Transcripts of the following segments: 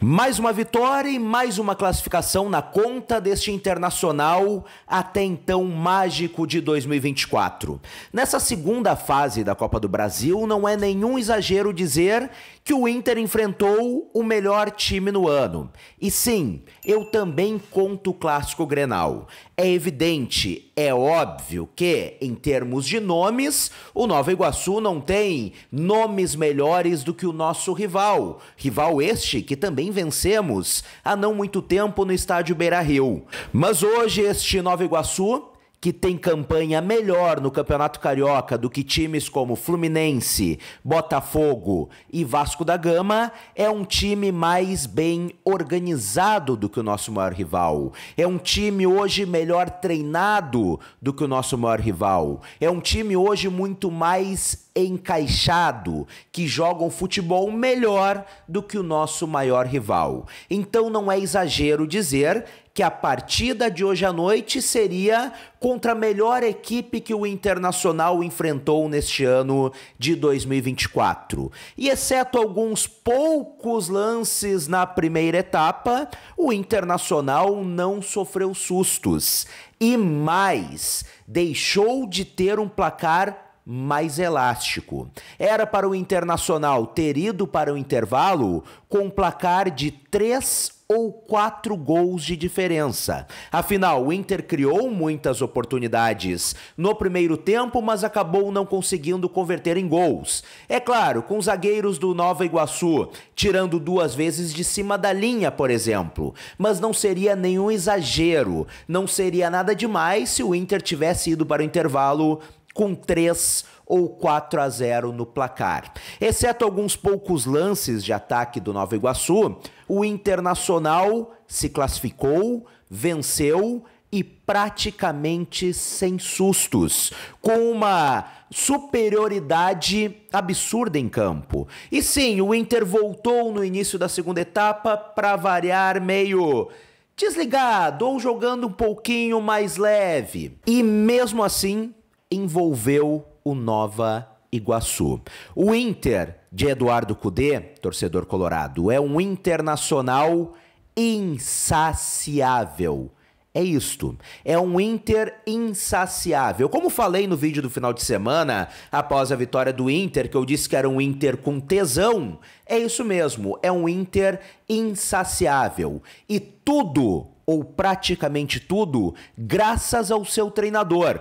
Mais uma vitória e mais uma classificação na conta deste internacional até então mágico de 2024. Nessa segunda fase da Copa do Brasil, não é nenhum exagero dizer que o Inter enfrentou o melhor time no ano. E sim, eu também conto o clássico Grenal. É evidente, é óbvio que, em termos de nomes, o Nova Iguaçu não tem nomes melhores do que o nosso rival. Rival este que também vencemos há não muito tempo no estádio Beira-Rio. Mas hoje este Nova Iguaçu que tem campanha melhor no Campeonato Carioca do que times como Fluminense, Botafogo e Vasco da Gama, é um time mais bem organizado do que o nosso maior rival. É um time hoje melhor treinado do que o nosso maior rival. É um time hoje muito mais encaixado, que joga um futebol melhor do que o nosso maior rival. Então não é exagero dizer que a partida de hoje à noite seria contra a melhor equipe que o Internacional enfrentou neste ano de 2024. E exceto alguns poucos lances na primeira etapa, o Internacional não sofreu sustos. E mais, deixou de ter um placar mais elástico. Era para o Internacional ter ido para o intervalo com um placar de 3 ou quatro gols de diferença. Afinal, o Inter criou muitas oportunidades no primeiro tempo, mas acabou não conseguindo converter em gols. É claro, com zagueiros do Nova Iguaçu tirando duas vezes de cima da linha, por exemplo. Mas não seria nenhum exagero, não seria nada demais se o Inter tivesse ido para o intervalo com 3 ou 4 a 0 no placar. Exceto alguns poucos lances de ataque do Nova Iguaçu, o Internacional se classificou, venceu e praticamente sem sustos, com uma superioridade absurda em campo. E sim, o Inter voltou no início da segunda etapa para variar meio desligado ou jogando um pouquinho mais leve. E mesmo assim, envolveu o Nova Iguaçu. O Inter de Eduardo Cudê, torcedor colorado, é um internacional insaciável. É isto. É um Inter insaciável. Como falei no vídeo do final de semana, após a vitória do Inter, que eu disse que era um Inter com tesão, é isso mesmo. É um Inter insaciável. E tudo ou praticamente tudo, graças ao seu treinador,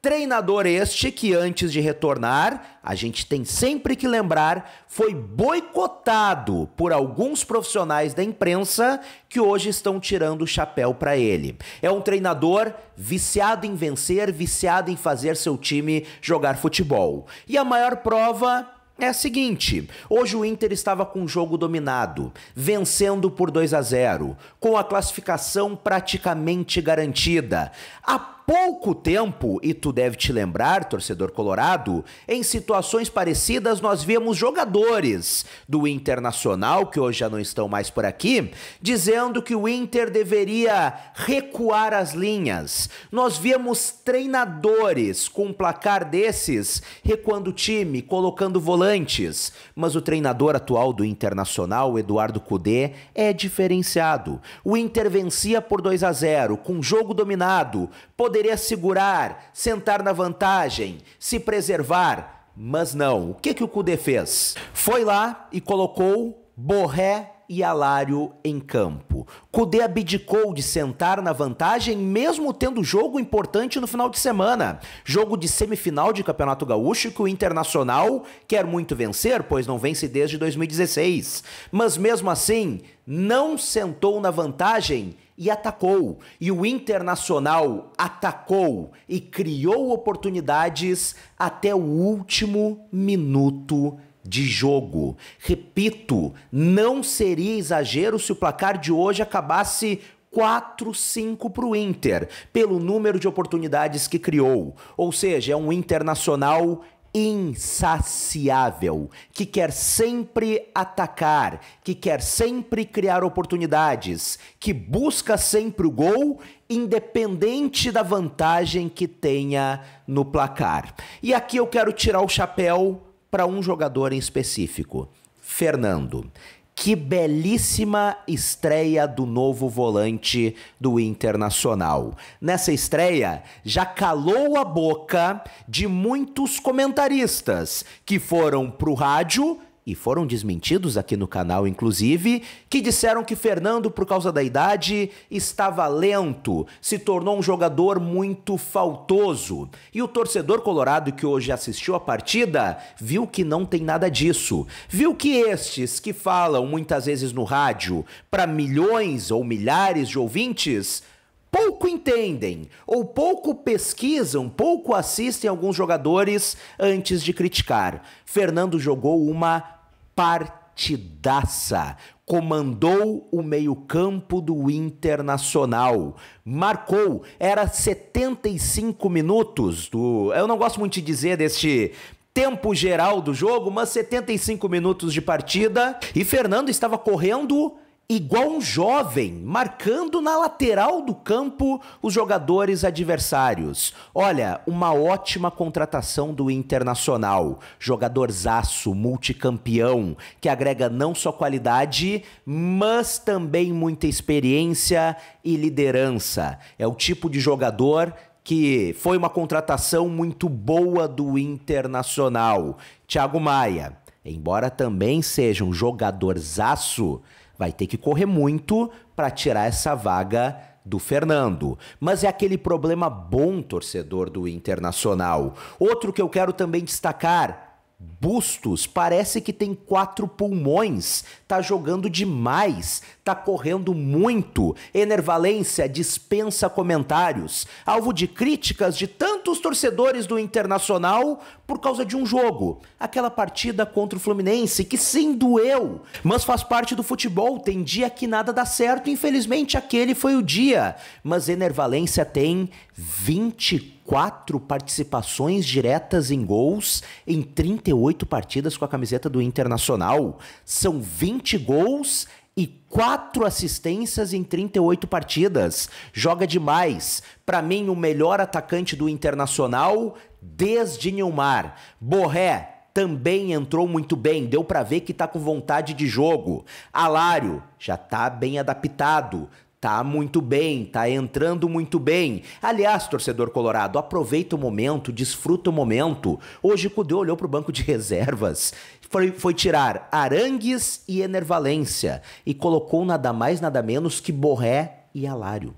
Treinador este que, antes de retornar, a gente tem sempre que lembrar, foi boicotado por alguns profissionais da imprensa que hoje estão tirando o chapéu para ele. É um treinador viciado em vencer, viciado em fazer seu time jogar futebol. E a maior prova é a seguinte: hoje o Inter estava com o jogo dominado, vencendo por 2 a 0, com a classificação praticamente garantida. A pouco tempo, e tu deve te lembrar, torcedor colorado, em situações parecidas nós vimos jogadores do Internacional, que hoje já não estão mais por aqui, dizendo que o Inter deveria recuar as linhas. Nós vimos treinadores com um placar desses recuando o time, colocando volantes. Mas o treinador atual do Internacional, Eduardo Cudê, é diferenciado. O Inter vencia por 2 a 0, com jogo dominado, poderia poderia segurar, sentar na vantagem, se preservar, mas não. O que, que o Kudê fez? Foi lá e colocou Borré e Alário em campo. Cudê abdicou de sentar na vantagem, mesmo tendo jogo importante no final de semana. Jogo de semifinal de Campeonato Gaúcho que o Internacional quer muito vencer, pois não vence desde 2016. Mas mesmo assim, não sentou na vantagem e atacou. E o Internacional atacou e criou oportunidades até o último minuto de jogo. Repito, não seria exagero se o placar de hoje acabasse 4-5 para o Inter, pelo número de oportunidades que criou. Ou seja, é um internacional insaciável, que quer sempre atacar, que quer sempre criar oportunidades, que busca sempre o gol, independente da vantagem que tenha no placar. E aqui eu quero tirar o chapéu para um jogador em específico, Fernando. Que belíssima estreia do novo volante do Internacional. Nessa estreia, já calou a boca de muitos comentaristas que foram para o rádio e foram desmentidos aqui no canal, inclusive, que disseram que Fernando, por causa da idade, estava lento, se tornou um jogador muito faltoso. E o torcedor colorado que hoje assistiu a partida viu que não tem nada disso. Viu que estes que falam muitas vezes no rádio para milhões ou milhares de ouvintes pouco entendem ou pouco pesquisam, pouco assistem alguns jogadores antes de criticar. Fernando jogou uma partidaça. Comandou o meio-campo do Internacional. Marcou, era 75 minutos do. Eu não gosto muito de dizer deste tempo geral do jogo, mas 75 minutos de partida. E Fernando estava correndo igual um jovem, marcando na lateral do campo os jogadores adversários. Olha, uma ótima contratação do Internacional. Jogador zaço, multicampeão, que agrega não só qualidade, mas também muita experiência e liderança. É o tipo de jogador que foi uma contratação muito boa do Internacional. Thiago Maia, embora também seja um jogador zaço, vai ter que correr muito para tirar essa vaga do Fernando. Mas é aquele problema bom torcedor do Internacional. Outro que eu quero também destacar: Bustos parece que tem quatro pulmões, tá jogando demais, tá correndo muito. Enervalência dispensa comentários, alvo de críticas de tantos torcedores do Internacional por causa de um jogo, aquela partida contra o Fluminense que sim doeu, mas faz parte do futebol, tem dia que nada dá certo, infelizmente aquele foi o dia. Mas Enervalência tem 24 participações diretas em gols em 38 oito partidas com a camiseta do Internacional. São 20 gols e quatro assistências em 38 partidas. Joga demais. Para mim, o melhor atacante do Internacional desde Neymar. Borré também entrou muito bem, deu para ver que tá com vontade de jogo. Alário já tá bem adaptado, Tá muito bem, tá entrando muito bem. Aliás, torcedor colorado, aproveita o momento, desfruta o momento. Hoje o Cudê olhou pro banco de reservas, foi, foi tirar Arangues e Enervalência e colocou nada mais, nada menos que Borré e Alário.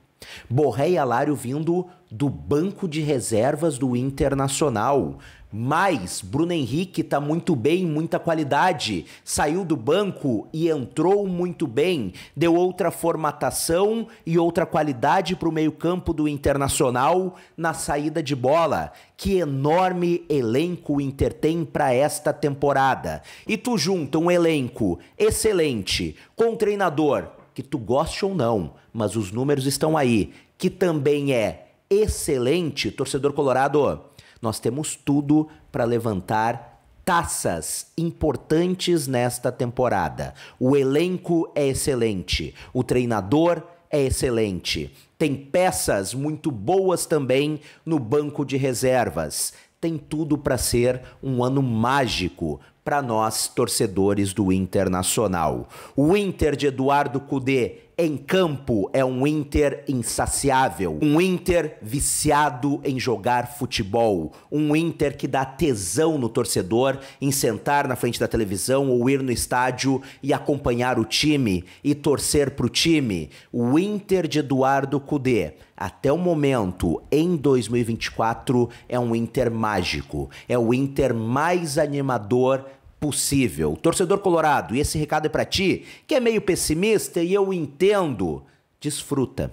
Borré e Alário vindo do banco de reservas do Internacional. Mas Bruno Henrique tá muito bem, muita qualidade. Saiu do banco e entrou muito bem. Deu outra formatação e outra qualidade para o meio-campo do Internacional na saída de bola. Que enorme elenco o Inter tem para esta temporada. E tu junta um elenco excelente com um treinador que tu goste ou não, mas os números estão aí, que também é excelente, torcedor colorado. Nós temos tudo para levantar taças importantes nesta temporada. O elenco é excelente, o treinador é excelente. Tem peças muito boas também no banco de reservas. Tem tudo para ser um ano mágico para nós, torcedores do Internacional. O Inter de Eduardo Cudê em campo é um Inter insaciável, um Inter viciado em jogar futebol, um Inter que dá tesão no torcedor em sentar na frente da televisão ou ir no estádio e acompanhar o time e torcer pro time. O Inter de Eduardo Cudê até o momento, em 2024, é um Inter mágico. É o Inter mais animador possível. Torcedor colorado, e esse recado é para ti, que é meio pessimista e eu entendo. Desfruta.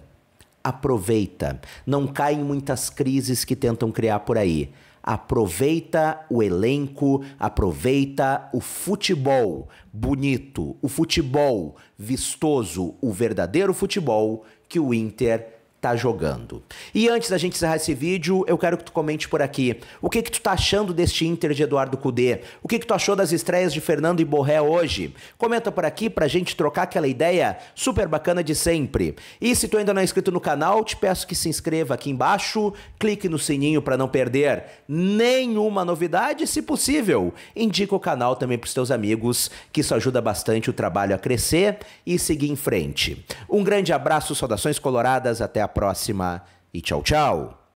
Aproveita. Não cai em muitas crises que tentam criar por aí. Aproveita o elenco, aproveita o futebol bonito, o futebol vistoso, o verdadeiro futebol que o Inter Tá jogando. E antes da gente encerrar esse vídeo, eu quero que tu comente por aqui. O que que tu tá achando deste Inter de Eduardo Cudê? O que que tu achou das estreias de Fernando e Borré hoje? Comenta por aqui pra gente trocar aquela ideia super bacana de sempre. E se tu ainda não é inscrito no canal, te peço que se inscreva aqui embaixo, clique no sininho para não perder nenhuma novidade, se possível. Indica o canal também pros teus amigos, que isso ajuda bastante o trabalho a crescer e seguir em frente. Um grande abraço, saudações coloradas, até a próxima próxima e tchau, tchau!